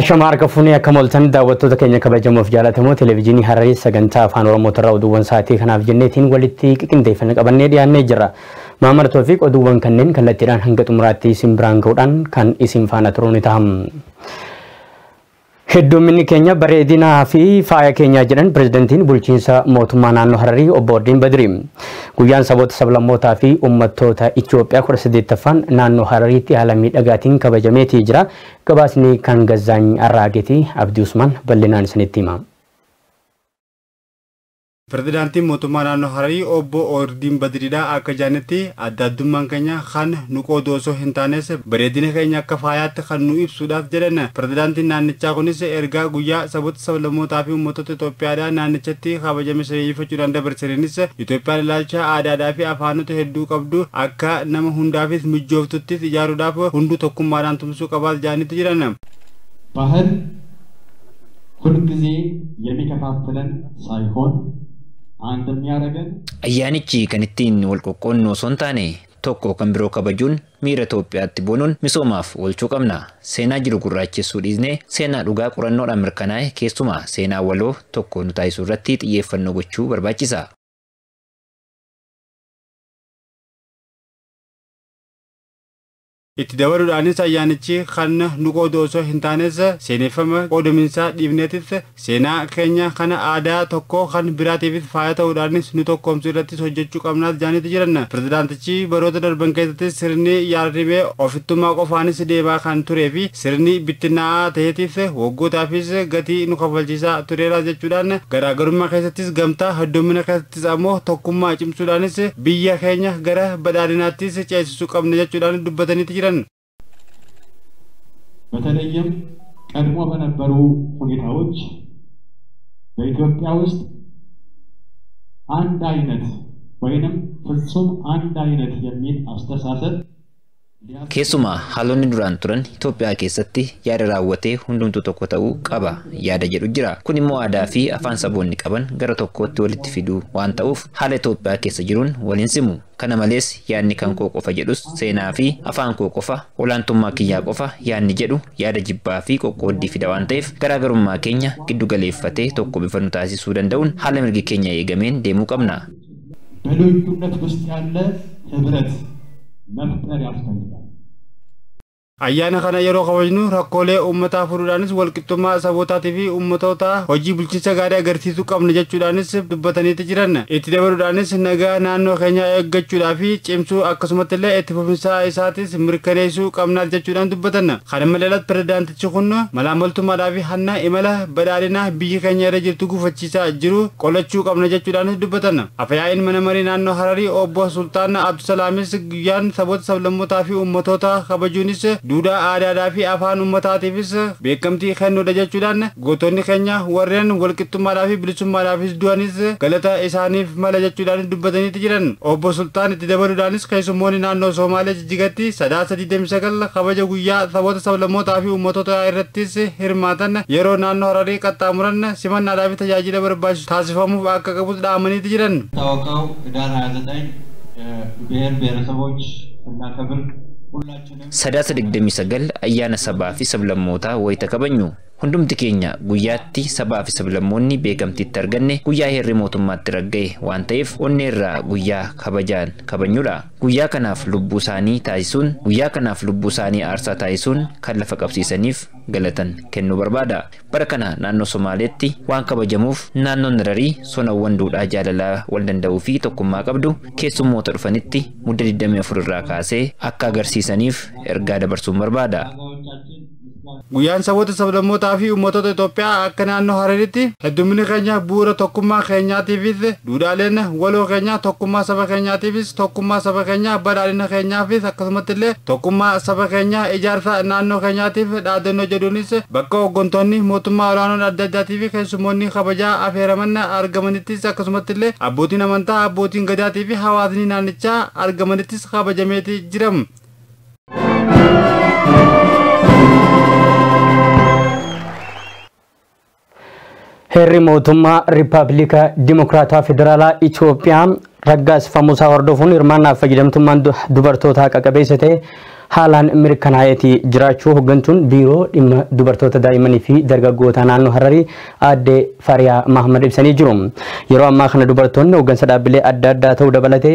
Ashamaa harka fuunee akka mooltan daawwattoota keenya kabajamuuf jaalatamuu televezyiinii Hararee sagantaa afaan Oromoo irraa oduuwwan sa'aatii kanaaf jenneetiin walitti qindeeffannee qabannee dhiyaannee jira. Maamartoo fi oduuwwan kanneen kallattiidhaan hanga xumuraatti isin biraan ga'uudhaan kan isin faana turuu ni ta'am. Hedduminni keenya bareedinaa fi faaya keenyaa jedhan pirezidantiin bulchiinsa mootummaa naannoo Hararii obbo Oddin Badri. Guyyaan saboota sablammootaa fi uummattoota Itoophiyaa kudha saddeettaffaan naannoo Harariitti haala miidhagaatiin kabajameetii jira. Gabaasni kan Gazzaany Arraageeti Abdii Usmaan bal'inaan isinitti hima. Pireezidaantiin mootummaa naannoo Hararii obbo Oordiin Badriidhaa akka jaanetti adda addummaan keenya kan nu qoodu osoo hin taanes bareedina keenya akka faayaatti kan nu ibsuudhaaf jedhan. Pireezidaantiin naannichaa kunis ergaa guyyaa saboota sablammootaa fi uummattoota Itoophiyaadhaa naannichatti kabajame sirreeffachuudhaan dabarsaniinis Itoophiyaan ilaalcha aadaadhaa fi afaanota hedduu qabdu akka nama hundaafis mijooftutti ijaaruudhaaf hunduu tokkummaadhaan tumsuu qabaas jaanitti jiran. ባህል ሁልጊዜ የሚከፋፍለን ሳይሆን Ayyaanichi kan ittiin wal qoqqoonnu osoo hin taane tokko kan biroo kabajuun miira Itoophiyaatti bonuun misoomaaf oolchuu qabna. Seenaa jiru gurraachessuu dhiisnee seenaa dhugaa qorannoodhaan mirkanaa'e keessumaa seenaa waloo tokko nu taasisuu irratti xiyyeeffannoo gochuu barbaachisa. itti dabaluudhaanis ayyaanichi kan nu qoodu osoo hin taanes seeneffama qoodaminsa dhiibneetif seenaa keenya kana aadaa tokko kan biraatiifis faaya ta'uudhaanis nu tokkoomsu irrattis hojjechuu qabnaas jaanitti jiran pirezidaantichi baroota darban keessattis sirni yaadrimee ofittummaa qofaanis deemaa kan turee fi sirni bittinnaa'aa ta'eetiif waggootaafis gatii nu kafalchiisaa tureera jechuudhaan garaagarummaa keessattis gamtaa heddummina keessattis ammoo tokkummaa cimsuudhaanis biyya keenya gara badhaadhinaattis ceesisuu qabna jechuudhaan dubbatanitti jiran. በተለይም ቀድሞ በነበሩ ሁኔታዎች በኢትዮጵያ ውስጥ አንድ አይነት ወይንም ፍጹም አንድ አይነት የሚል አስተሳሰብ Keessumaa haalonni duraan turan Itoophiyaa keessatti yaada raawwatee hundumtuu tokko ta'uu qaba yaada jedhu jira. Kun immoo aadaa fi afaan saboonni qaban gara tokkootti walitti fiduu waan ta'uuf haala Itoophiyaa keessa jiruun waliin simu. Kana malees yaadni kan koo qofa jedhus seenaa fi afaan koo qofa olaantummaa kiyyaa qofa yaadni jedhu yaada jibbaa fi qoqqooddii fida waan ta'eef garaagarummaa keenya giddu tokko bifa taasisuu danda'uun haala mirgi keenya eegameen deemuu qabna. मैं मुख्तार रियाज Khandwa Ayyaana kana yeroo kabajnu rakkoolee uummataa furuudhaanis walqixxummaa sabootaatii fi uummatoota hojii bulchiinsa gaarii agarsiisuu qabna jechuudhaanis dubbataniiti jiran. Itti dabaluudhaanis nagaa naannoo keenyaa eeggachuudhaa fi cimsuu akkasumatti illee itti fufinsaa isaatis mirkaneessuu qabnaa jechuudhaan dubbatan. Kana maleelas pirezidaantichi kun malaamaltummaadhaa fi hanna imala badhaadhinaa biyyi keenya irra jirtu gufachiisaa jiru qolachuu qabna jechuudhaanis dubbatan. Afyaa'iin mana marii naannoo Hararii obbo Sultaan Abdusalaamis guyyaan saboota sablammootaa fi uummatoota kabajuunis duudhaa aadaadhaa fi afaan uummataatiifis beekamtii kennu jechuudhaan gootonni keenya warreen walqixxummaadhaa fi bilisummaadhaafis du'anis galata isaaniif mala jechuudhaan dubbataniiti jiran obbo Sultaan itti dabaluudhaanis keessummoonni naannoo soomaalee Jijjigatti sadaasa 29 kabaja guyyaa saboota sablammootaa fi uummatootaa irrattis hirmaatan yeroo naannoo hararii qaxxaamuran simannaadhaa fi tajaajila barbaachisu taasifamuuf akka qabus dhaamaniiti jiran። ታወቀው ህዳር 29 ብሔር ብሔረሰቦች ስናከብር Sadaa sadegdamii sagal ayyaana sabaa fi sablammootaa wayita kabajnu. Hundumti keenya guyyaatti sabaa fi sablammoonni beekamtiitti arganne guyyaa heerri mootummaatti ragga'e waan ta'eef onni irraa guyyaa kabajaan kabanyuudha. Guyyaa kanaaf lubbuu isaanii guyyaa kanaaf lubbuu isaanii aarsaa taasisuun kan lafa qabsiisaniif galatan kennuu barbaada. Bara kana naannoo Somaaleetti waan kabajamuuf naannoon rarii sonawwan duudhaa jaalalaa wal danda'uu fi tokkummaa qabdu keessummoota dhufanitti mudda 24 irraa kaasee akka agarsiisaniif ergaa dabarsuun barbaada. Guyyaan saboota sablammootaa fi uummattoota Itoophiyaa akka naannoo Hareeritti heddumminni keenya bu'uura tokkummaa keenyaatiifis duudhaaleen waloo keenyaa tokkummaa saba keenyaatiifis tokkummaa saba keenyaa badhaadhina keenyaafis akkasumatti illee tokkummaa saba keenyaa ijaarsa naannoo keenyaatiif dhaadannoo jedhuunis bakka hooggantoonni mootummaa olaanoon adda addaatii fi keessumoonni kabajaa afeeraman argamanittis akkasumatti illee abbootiin amantaa abbootiin gadaatii fi hawaasni naannichaa argamanittis kabajameeti jiramu. Heerri mootummaa Riippaabilika Dimokiraataa Federaalaa Itoophiyaa raggaasifamuusaa hordofuun hirmaannaaf fayyadamtummaan dubartootaa qaqabeessa ta'e haalaan mirkanaa'eeti jiraachuu hooggantuun biiroo dhimma dubartoota daa'immanii fi dargaggoota naannoo Hararii aadde Fariyaa Mahamad ibsanii jiru. Yeroo ammaa kana dubartoonni hooggansa dhaabbilee adda addaa ta'uu dabalatee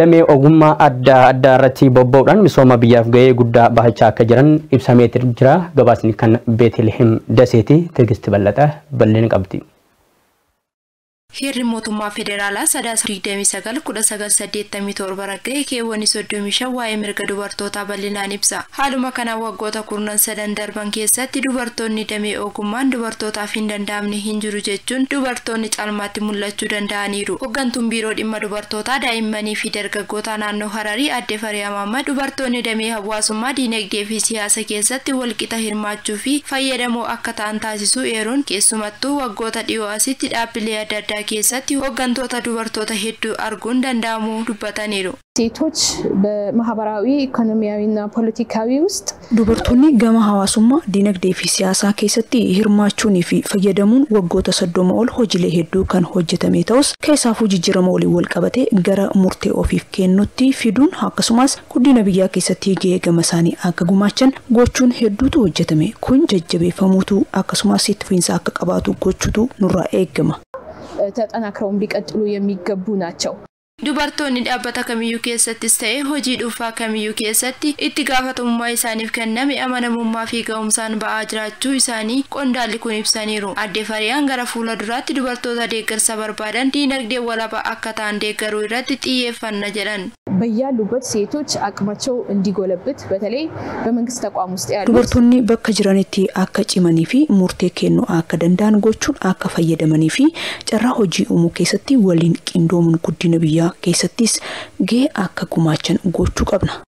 damee ogummaa adda addaa irratti bobba'uudhaan misooma biyyaaf ga'ee guddaa bahachaa akka jiran ibsamee jira. Gabaasni kan Beetilihim Daseeti Tigist Ballaxaa bal'ina qabdi. Heerri mootummaa federaalaa sadaasa 29 ragga'e keewwan 35 waa'ee mirga dubartootaa bal'inaan ibsa. Haaluma kanaan waggoota kurnansa dandarban keessatti dubartoonni damee ogummaan dubartootaaf hin danda'amne hin jiru jechuun dubartoonni caalmaatti mul'achuu danda'aniiru. Hooggantuun biiroo dhimma dubartootaa daa'immanii fi dargaggoota naannoo Hararii addee Fariyaa dubartoonni damee hawaasummaa, diinagdee fi siyaasa keessatti walqixa hirmaachuu fi fayyadamoo akka ta'an taasisu eeruun waggoota dhiyoo asitti dhaabbilee adda addaa keessatti hooggantoota dubartoota hedduu arguun danda'amuu dubbataniiru. Dubartoonni gama hawaasummaa dinagdee fi siyaasaa keessatti hirmaachuunii fi fayyadamuun waggoota soddoma ol hojiilee hedduu kan hojjetame ta'us keessaafuu jijjiirama wal walqabatee gara murtee ofiif kennutti fiduun akkasumas guddina biyyaa keessatti ga'ee gama isaanii akka gumaachan gochuun hedduutu hojjetame kun jajjabeeffamuutu akkasumas itti fiinsaa akka qabaatu gochuutu nurraa eegama. ተጠናክረው ሊቀጥሉ የሚገቡ naachaw. Dubartoonni dhaabbata kamiyyuu keessattis ta'ee hojii dhuunfaa kamiyyuu keessatti itti gaafatamummaa isaaniif kenname amanamummaa fi ga'umsaan ba'aa jiraachuu isaanii qondaalli kun ibsaniiru. Addee Fariyaan gara fuula duraatti dubartoota deeggarsa barbaadan diinagdee walabaa akka ta'an deeggaruu irratti xiyyeeffanna jedhan. dubartoonni bakka jiranitti akka cimanii fi murtee kennuu akka danda'an gochuun akka fayyadamanii fi carraa hojii uumuu keessatti waliin qindoomuun guddina biyyaa keessattis gahee akka gumaachan gochuu qabna.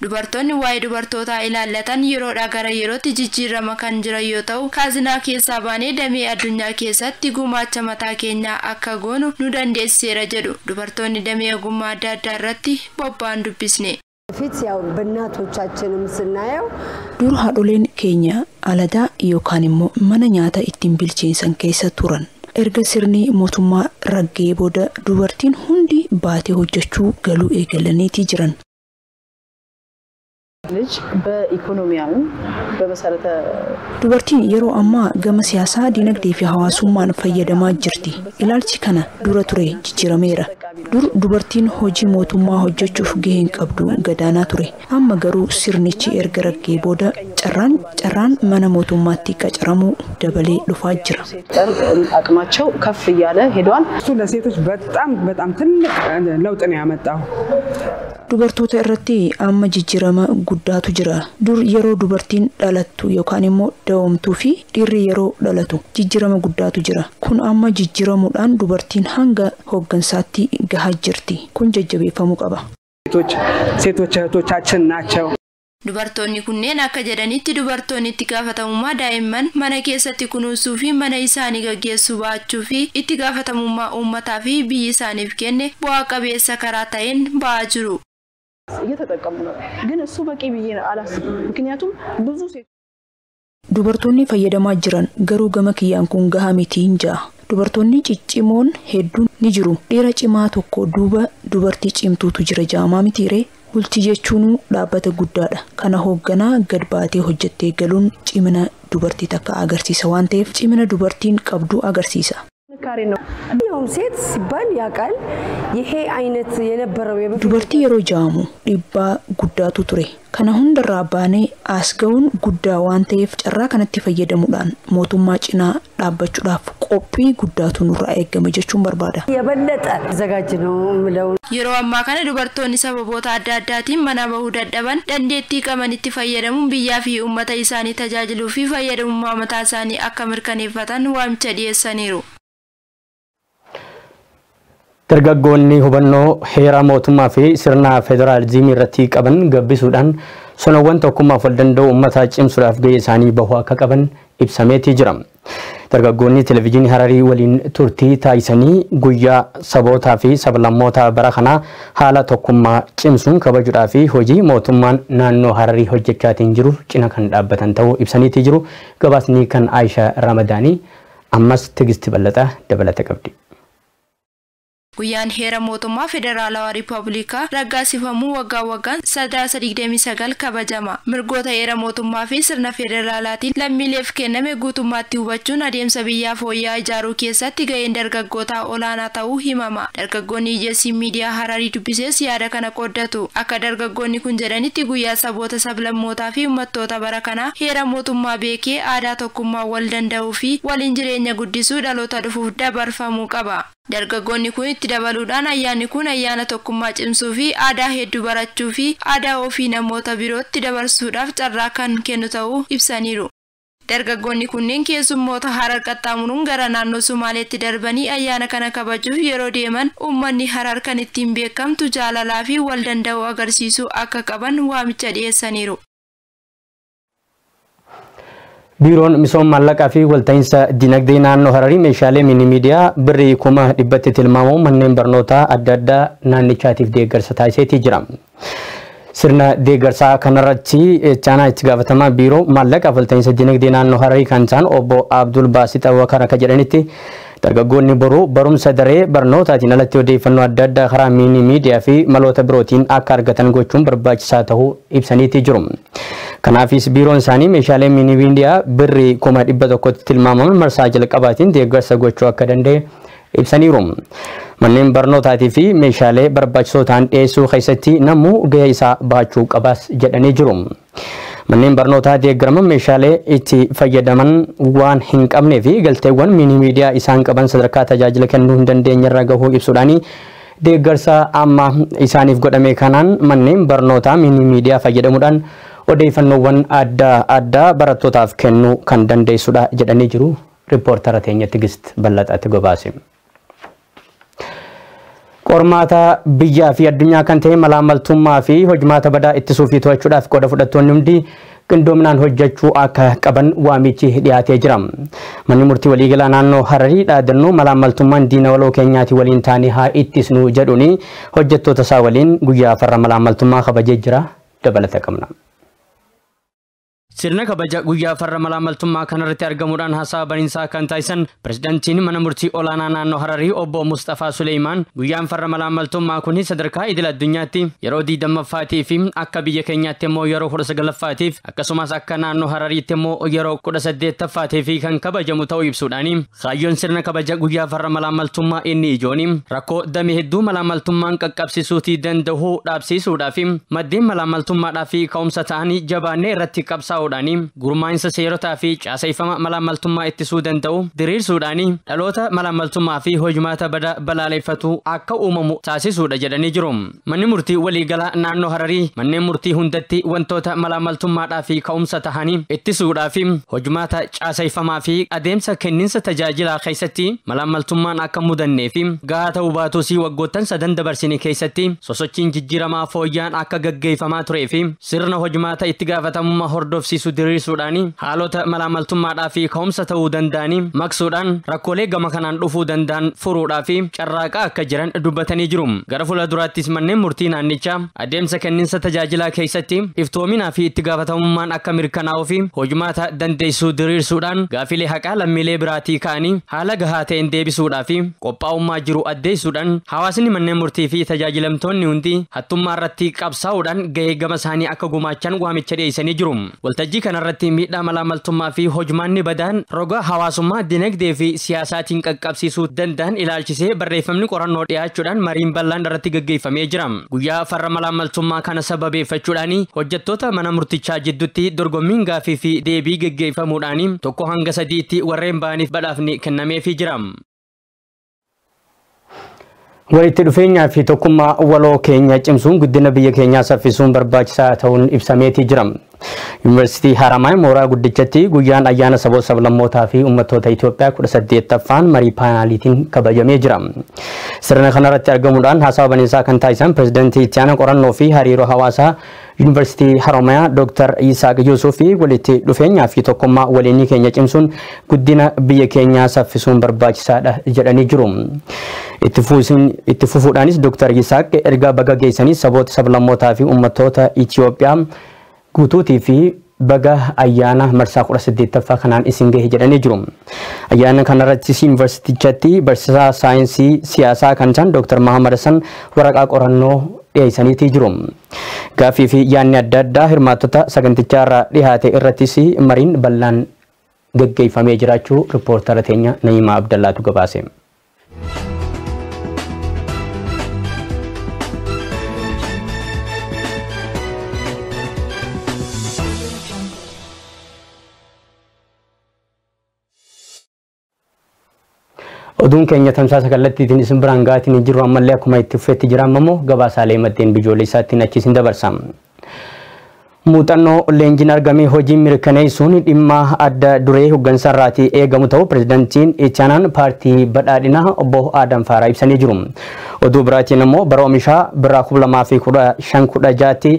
Dubartoonni waa'ee dubartootaa ilaallatan yeroodhaa gara yerootti jijjiirama kan jiran yoo ta'u, kaazinaa keessaa baanee damee addunyaa keessatti gumaacha mataa keenyaa akka goonu nu dandeessiseera jedhu. Dubartoonni damee ogummaa adda addaa irratti bobba'an dubbisne. ፊት haadholeen keenya aladaa yookaan immoo mana nyaata ittiin bilcheensan keessa turan erga sirni mootummaa raggee booda dubartiin hundi baatee hojjechuu galuu eegallaniiti jiran ልጅ በኢኮኖሚያዊ በመሰረተ ዱበርቲ የሮ አማ ገመ ሲያሳ ዲነግዴ ፊ ሀዋሱማን ፈየደማ ጅርቲ ኢላልቺ ከነ ዱረቱሬ ጅጅረሜረ ዱር ዱበርቲን ሆጂ ሞቱማ ሆጆቹፍ ጌሄን ቀብዱ ገዳና ቱሬ አመገሩ ሲርኒቺ ኤርገረጌ ቦደ ጨራን ጨራን መነ ሞቱማ ቲቀጭረሙ ደበሌ ሉፋ ጅረ አቅማቸው ከፍ እያለ ሄዷል። እሱ ለሴቶች በጣም በጣም ትልቅ ለውጥ ነው ያመጣው። dubartoota irratti amma jijjirama guddaatu jira dur yeroo dubartiin dhalattu yookaan immoo da'oomtuu fi dhiirri yeroo dhalatu jijjirama guddaatu jira kun amma jijjiramuudhaan dubartiin hanga hoggansaatti gahaa jirti kun jajjabeeffamuu qaba. Dubartoonni kunneen akka jedhanitti dubartoonni itti gaafatamummaa daa'imman mana keessatti kunuunsuu fi mana isaanii gaggeessu baachuu fi itti gaafatamummaa uummataa fi biyyi isaaniif kenne bu'aa qabeessa karaa ta'een ba'aa jiru. dubartoonni fayyadamaa jiran garuu gama kiyyaan kun gaha miti hin jaa. Dubartoonni ciccimoon hedduun ni jiru. Dhiira cimaa tokko duuba dubartii cimtuutu jira jaamaa mitiiree? Bultii jechuun dhaabbata guddaadha. Kana hoogganaa gad baatee hojjettee galuun cimina dubartii takka agarsiisa waan ta'eef cimina dubartiin qabdu agarsiisa. ጥንካሬ ነው። ያውም ሴት ሲባል ያውቃል ይሄ አይነት የነበረው ዱበርቲ የሮ ጃሙ ዲባ ጉዳቱ ture Kana hundarraa baanee as ga'uun guddaa waan ta'eef carraa kanatti fayyadamuudhaan mootummaa cinaa dhaabbachuudhaaf qophii guddaatu nurraa eegame jechuun barbaada. Yeroo ammaa kana dubartoonni sababoota adda addaatiin mana bahuu dadhaban dandeettii qaban itti fayyadamuun biyyaa fi uummata isaanii tajaajiluu fi fayyadamummaa mataa isaanii akka mirkaneeffatan waamicha dhiyeessaniiru. Dargaggoonni hubannoo heera mootummaa fi sirna federaalizimii irratti qaban gabbisuudhaan sonawwan tokkummaaf wal danda'u uummataa cimsuudhaaf gahee isaanii bahu akka qaban ibsameeti jira. Dargaggoonni televezyiinii Hararii waliin turtii taasisanii guyyaa sabootaa fi sablammootaa bara kanaa haala tokkummaa cimsuun kabajuudhaa fi hojii mootummaan naannoo Hararii hojjechaatiin jiru cina kan dhaabbatan ta'uu ibsaniiti jiru. Gabaasni kan Aayishaa Ramadaanii ammas Tigisti Bal'ataa dabalata qabdi. Guyyaan heera mootummaa federaalawaa riippaabilikaa raggaasifamuu waggaa waggaan sadaasa 29 kabajama. Mirgoota heera mootummaa fi sirna federaalaatiin lammiileef kenname guutummaatti hubachuun adeemsa biyyaa fooyya'aa ijaaruu keessatti ga'een dargaggootaa olaanaa ta'uu himama. Dargaggoonni ijeessii miidiyaa Hararii dubbisees yaada kana qooddatu. Akka dargaggoonni kun jedhanitti guyyaa saboota sablammootaa fi ummattoota bara kanaa heera mootummaa beekee aadaa tokkummaa wal danda'uu fi waliin jireenya guddisuu dhaloota dhufuuf dabarfamuu qaba. Dargaggoonni kun itti dabaluudhaan ayyaanni kun ayyaana tokkummaa cimsuu fi aadaa hedduu barachuu fi aadaa ofii namoota birootti dabarsuudhaaf carraa kan kennu ta'uu ibsaniiru. Dargaggoonni kunneen keessummoota harar qaxxaamuruun gara naannoo Sumaaleetti darbanii ayyaana kana kabajuuf yeroo deeman uummanni harar kan ittiin beekamtu jaalalaa fi wal danda'uu agarsiisuu akka qaban waamicha dhiyeessaniiru. Biiroon misooma maallaqaa fi walta'iinsa dinagdee naannoo Hararii meeshaalee miiniimiidiyaa birrii kuma dhibbatti tilmaamuun manneen barnootaa adda addaa naannichaatiif deeggarsa taasiseetii jira. sirna deeggarsaa kanarratti chaanaa itti gaafatamaa biiroo maallaqaaf walta'iinsa dinagdee naannoo Hararii kan ta'an obbo Abdul Baasit Awwakaar akka jedhanitti Dargaggoonni boruu barumsa daree barnootaatiin alatti odeeffannoo adda addaa karaa miinii miidiyaa fi maloota birootiin akka argatan gochuun barbaachisaa ta'uu ibsaniiti jiru. Kanaafis biiroon isaanii meeshaalee miinii miidiyaa birrii kuma dhibba tokkotti tilmaamaman marsaa jalqabaatiin deeggarsa gochuu akka danda'e ibsaniiru. Manneen barnootaatii fi meeshaalee barbaachisoo ta'an dhiyeessuu keessatti namuu gahee isaa baachuu qabaas jedhanii jiru. Manneen barnootaa deeggarama meeshaalee itti fayyadaman waan hin qabnee fi galteewwan miiniimiidiyaa isaan qaban sadarkaa tajaajila kennuu hin dandeenye dandeenyerra gahuu ibsuudhaanii deeggarsa amma isaaniif godhame kanaan manneen barnootaa miiniimiidiyaa fayyadamuudhaan odeeffannoowwan adda addaa barattootaaf kennuu kan dandeessudha jedhanii jiru. Riippoortara teenyatti gist bal'ataatti gobaasime. qormaata biyyaa fi addunyaa kan ta'e malaamaltummaa fi hojmaata badaa ittisuu fi to'achuudhaaf qooda fudhattoonni hundi qindoominaan hojjechuu akka qaban waamichi dhiyaatee jira. Manni murtii waliigalaa naannoo Hararii dhaadannoo malaamaltummaan diina waloo keenyaati waliin taanii haa ittisnu jedhuun hojjettoota isaa waliin guyyaa farra malaamaltummaa kabajee jira dabalata qabna. sirna kabaja guya farra Tumma kanarratti hasa haasaa baniinsaa kan Presiden pirezidaantiin mana murti olana naannoo harari obo mustafa suleiman guya farra malaamaltummaa kun sadarkaa idil addunyaatti yeroo diidammaffaatii fi akka biyya keenyaatti mo yero kudha sagalaffaatiif akkasumas akka naannoo harariitti immoo yero kudha saddeettaffaatii fi kan kabajamu ta'uu sudanim khayon sirna kabaja guya farra malaamaltummaa inni Malamal Tumma kagapsi hedduu malaamaltummaan qaqqabsiisuutii danda'u dhaabsiisuudhaaf Malamal Tumma fi kaum satani jabaannee rati kapsa ta'uudhaanii gurmaa'insa seerotaa fi caaseffama malaamaltummaa ittisuu danda'u diriirsuudhaanii dhaloota malaamaltummaa fi hojimaata balaaleffatu akka uumamu taasisuudha jedhanii jiru. Manni murtii waliigalaa naannoo Hararii manneen murtii hundatti wantoota malaamaltummaadhaa fi ka'umsa tahanii ittisuudhaa fi hojimaata caaseffamaa fi adeemsa kenninsa tajaajilaa keessatti malaamaltummaan akka mudannee fi gahaa ta'uu baatus waggoottan keessatti sosochiin jijjiiramaa fooyyaan akka gaggeeffamaa turee fi sirna hojimaata itti gaafatamummaa hordofsi. barsiisuu diriirsuudhaani haalota malaamaltummaadhaa fi ka'umsa ta'uu danda'anii maqsuudhaan rakkoolee gama kanaan dhufuu danda'an furuudhaa fi carraaqaa akka jiran dubbatanii jiru. Gara fuulduraattis manneen murtii naannichaa adeemsa kenninsa tajaajilaa keessatti iftoominaa fi itti gaafatamummaan akka mirkanaa'uu fi hojumaata dandeessuu diriirsuudhaan gaafilee haqaa lammiilee biraatii ka'anii haala gahaa ta'een deebisuudhaa fi qophaa'ummaa jiru addeessuudhaan hawaasni manneen murtii fi tajaajilamtoonni hundi hattummaa irratti qabsaa'uudhaan gahee gama isaanii akka gumaachan waamicha dhiyeessanii jiru. waltajjii kanarratti miidhaa malaamaltummaa fi hojmaanni badaan roga hawaasummaa dinagdee fi siyaasaatiin qaqqabsiisuu danda'an ilaalchisee barreeffamni qorannoo dhiyaachuudhaan mariin bal'aan irratti gaggeeffamee jira. Guyyaa farra malaamaltummaa kana sababeeffachuudhaan hojjettoota mana murtichaa jidduutti dorgommiin gaafii fi deebii gaggeeffamuudhaan tokko hanga sadiitti warreen ba'aniif badhaafni kennameefii jira. Walitti dhufeenyaa fi tokkummaa waloo keenya cimsuun guddina biyya keenyaa saffisuun barbaachisaa ta'uun ibsameetii jira. Yuunivarsiitii Haramaa mooraa guddichatti guyyaan ayyaana saboota sablammootaa fi uummattoota Itoophiyaa kudha saddeettaffaan marii paanaaliitiin kabajamee jira. Sirna kanarratti argamuudhaan haasawa baneesaa kan taasisan pirezidaantii Itti qorannoo fi hariiroo hawaasaa Yuunivarsiitii Haromayaa Dr. Isaaq Yuusuf fi walitti dhufeenyaa fi tokkummaa waliinii keenya cimsuun guddina biyya keenyaa saffisuun barbaachisaadha jedhanii jiru. Itti fufuudhaanis Dr. Isaaq ergaa baga geessanii saboota sablammootaa fi uummattoota Itoophiyaa guutuutii TV baga ayyaana marsaa kudha saddeettaffaa jurum. ayana kanara jedhanii university jati kanarrattis sainsi siasa saayinsii dokter kan isaan Dr. Mahamad Hassan waraqaa qorannoo dhiyeessaniitii jiru. Gaaffii fi yaadni saganti cara hirmaattota sagantichaa irraa marin balan mariin famia jiracu reporter riippoortara naima abdallah Abdallaatu gabaase. Oduun keenya tamsaasa kallattiitiin isin biraan ga'atiin hin jirru ammallee akkuma itti uffeetti jiraamma immoo gabaasaalee maddeen bijoollee isaattiin achi dabarsa. Muuxannoo leenjiin argamee hojiin mirkaneessuun dhimma adda duree hooggansaarraatii eegamu ta'u pirezidaantiin Ichaanaan paartii badhaadhinaa obbo Adam ibsanii jiru. Oduu biraatiin ammoo bara oomishaa biraa 2015 kudha kudha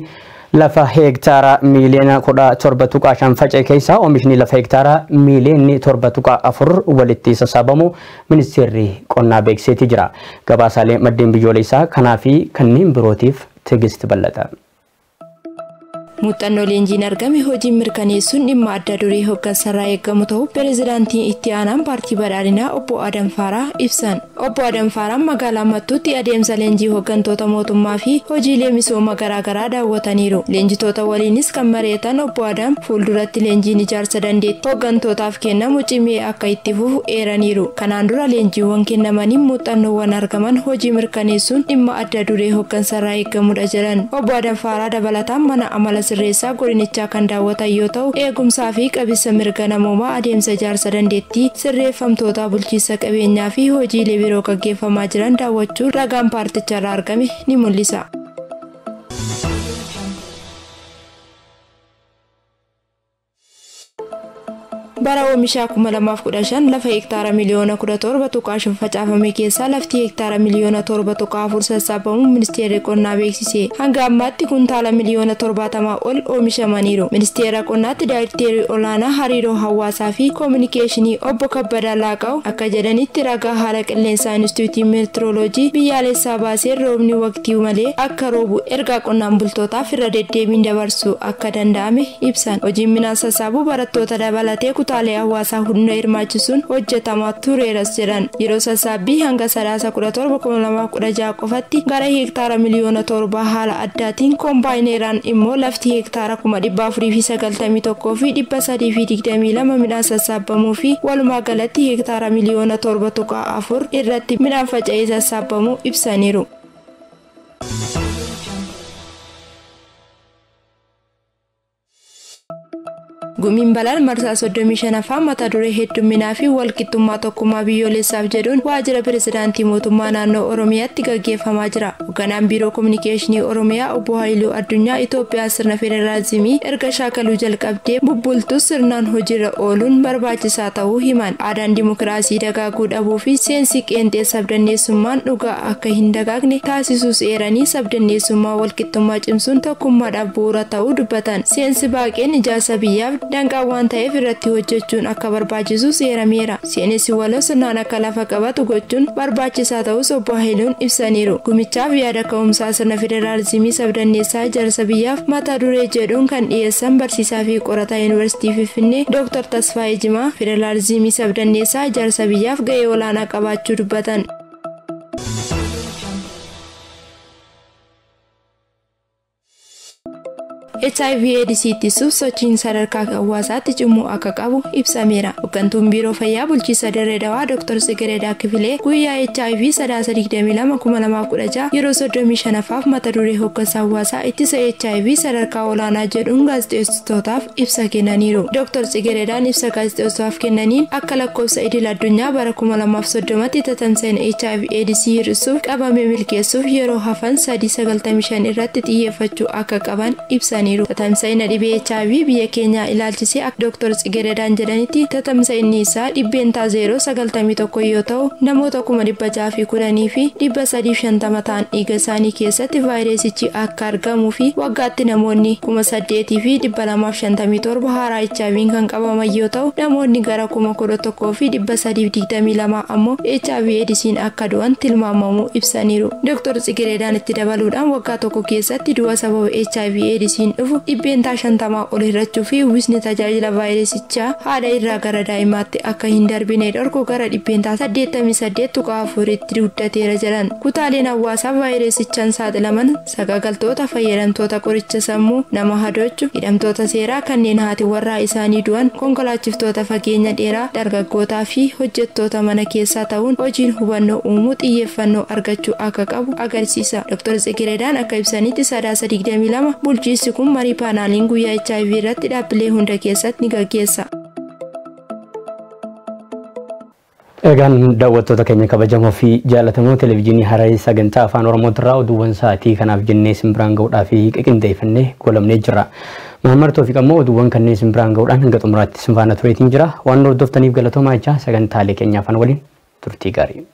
lafa heektaara miiliyoona kudha torba tuqaa shan faca'e keessaa oomishni lafa heektaara miiliyoonni torba tuqaa afur walitti sassaabamu ministeerri qonnaa beekseetii jira. Gabaasaalee maddeen biyyoolessaa kanaa fi kanneen birootiif tigisti bal'ata. muuxannoo leenjiin argame hojiin mirkaneessuun dhimma adda duree irraa eegamu ta'u pirezidaantiin itti aanaan paartii badhaadhinaa obbo faaraa ibsan obbo adanfaaraan magaalaa mattuutti adeemsa leenjii hooggantoota mootummaa fi hojiilee misooma garaagaraa daawwataniiru leenjitoota waliinis kan mareetan obbo adam fuulduratti leenjiin ijaarsa dandeetti hooggantootaaf kennamu cimee akka itti fufu eeraniiru kanaan dura leenjiiwwan kennamaniin muuxannoowwan argaman hojii mirkaneessuun dhimma adda duree irraa eegamudha jedhan obbo sirreessaa gorinichaa kan daawwatan yoo ta'u eegumsaa fi qabisa mirga namoomaa adeemsa ijaarsa dandeettii sirreeffamtootaa bulchiisa qabeenyaa fi hojiilee biroo gaggeeffamaa jiran daawwachuun ragaan paarticharraa argame ni mul'isa. Bara oomishaa 2015 lafa hektaara miliyoona 17 tuqaa shan facaafame keessa lafti hektaara miliyoona 7 tuqaa 4 sassaabamuun ministeerri qonnaa beeksise. Hanga ammaatti kuntaala miliyoona torbaatamaa ol oomishamaniiru. Ministeera qonnaatti daayireektarii olaanaa hariiroo hawaasaa fi koominikeeshinii obbo Kabbadaa Laaqaa'u akka jedhanitti ragaa haala qilleensaa inistitiyuutii meetiroloojii biyyaalessaa baasee roobni waqtii malee akka roobu ergaa qonnaan bultootaaf irra deddeebiin dabarsu akka danda'ame ibsan. Hojiin barattoota kutaalee hawaasaa hunda hirmaachisuun hojjetamaa tureeras jedhan yeroo sassaabbii hanga sadaasa kudha torba kuma lamaa kudha jaha qofaatti gara heektaara miliyoona torba haala addaatiin koombaayinaraan immoo lafti heektaara kuma dhibba afurii fi sagaltamii tokkoo fi fi midhaan sassaabamuu fi walumaa galatti heektaara miliyoona torba tuqaa afur irratti midhaan faca'ee sassaabamu ibsaniiru. gumiin balaan marsaa 35ffaa mata duree hedduminaa fi walqixxummaa tokkummaa biyyoolessaaf jedhuun waajjira pirezidaantii mootummaa naannoo oromiyaatti gaggeeffamaa jira hoogganaan biiroo kominikeeshinii oromiyaa obbo Haayiluu Addunyaa Itoophiyaa sirna federaalizimii erga shaakaluu jalqabdee bubbultuu sirnaan hojiirra ooluun barbaachisaa ta'uu himan aadaan dimokiraasii dagaaguu dhabuu fi seensi qeenxee sabdanneessummaan dhugaa akka hin dagaagne taasisuus eeranii sabdanneessummaa walqixxummaa cimsuun tokkummaadhaaf bu'uura ta'uu dubbatan seensi Danqaawwan waan ta'eef irratti hojjechuun akka barbaachisu seerameera seenessi sirnaan akka lafa qabatu gochuun barbaachisaa ta'us obbo Haayiluun ibsaniiru gumichaaf yaada ka'umsaa sirna federaalizimii sabdanneessaa ijaarsa biyyaaf mata duree jedhuun kan dhiyeessan barsiisaa fi qorataa yuunivarsitii finfinnee dooktar tasfaayee jimaa federaalizimii sabdanneessaa ijaarsa biyyaaf ga'ee olaanaa qabaachuu dubbatan. HIV AIDS ittisuuf sochiin sadarkaa hawaasaatti cimmuu akka qabu ibsameera. Hooggantuun biiroo fayyaa bulchiisa dirree dawaa Dr. Sigaree Kibilee. guyyaa HIV sadaasa 22,2016 yeroo 35ffaaf mata duree hoggansaa hawaasaa ittisa HIV sadarkaa olaanaa jedhuun gaazexeessitootaaf ibsa kennaniiru. Dr. Sigareedhaan ibsa gaazexeessitootaaf kennaniin akka lakkoofsa idil addunyaa bara 2030tti tatamseen HIV AIDS hir'isuuf qabame milkeessuuf yeroo hafan 395 irratti xiyyeeffachuu akka qaban ibsaniiru. jiraniiru tatamsa'ina dhibee HIV biyya keenya ilaalchisee akka Dr. Tsigeradaan jedhanitti tatamsa'inni isaa dhibbeen taazeeroo sagaltamii tokko yoo ta'u namoota kuma dhibba jaafii kudhanii fi dhibba sadiif shantama ta'an dhiiga isaanii keessatti vaayiresichi akka argamuu fi waggaatti namoonni kuma saddeetii fi dhibba lamaaf shantamii torba haaraa kan qabaman yoo ta'u namoonni gara kuma kudha tokkoo fi dhibba sadiif ammoo e HIV edisiin akka du'an tilmaamamuu ibsaniiru. Dr. Tsigeredaan itti dabaluudhaan waggaa tokko keessatti du'a dhufu dhibbeentaa shantamaa ol hir'achuu fi uwwisni tajaajila vaayirasichaa haadha irraa gara daa'immaatti akka hin darbine dhorku gara dhibbeentaa saddeettamii saddeet tuqaa afuriitti jedhan kutaaleen hawaasaa vaayirasichaan saaxilaman sagagaltoota fayyadamtoota qoricha sammuu nama hadoochu hidhamtoota seeraa kanneen haati warraa isaanii du'an konkolaachiftoota fageenya dheeraa dargaggootaa fi hojjettoota mana keessaa ta'uun hojiin hubannoo uumuu xiyyeeffannoo argachuu akka qabu agarsiisa. akka ibsanitti marii paanaaliin guyyaa HIV irratti dhaabbilee hunda keessatti ni gaggeessa. Egaan daawwattoota keenya kabajamoo fi jaalatamoo televezyiinii Hararee sagantaa afaan Oromootirraa oduuwwan sa'aatii kanaaf jennee simbiraan ga'uudhaa fi qiqindeeffannee goolabnee jira. Maamar ammoo oduuwwan kanneen simbiraan ga'uudhaan hanga xumuraatti simfaana tureetiin jira. Waan hordoftaniif galatooma jecha sagantaalee keenya afaan waliin turtii gaarii.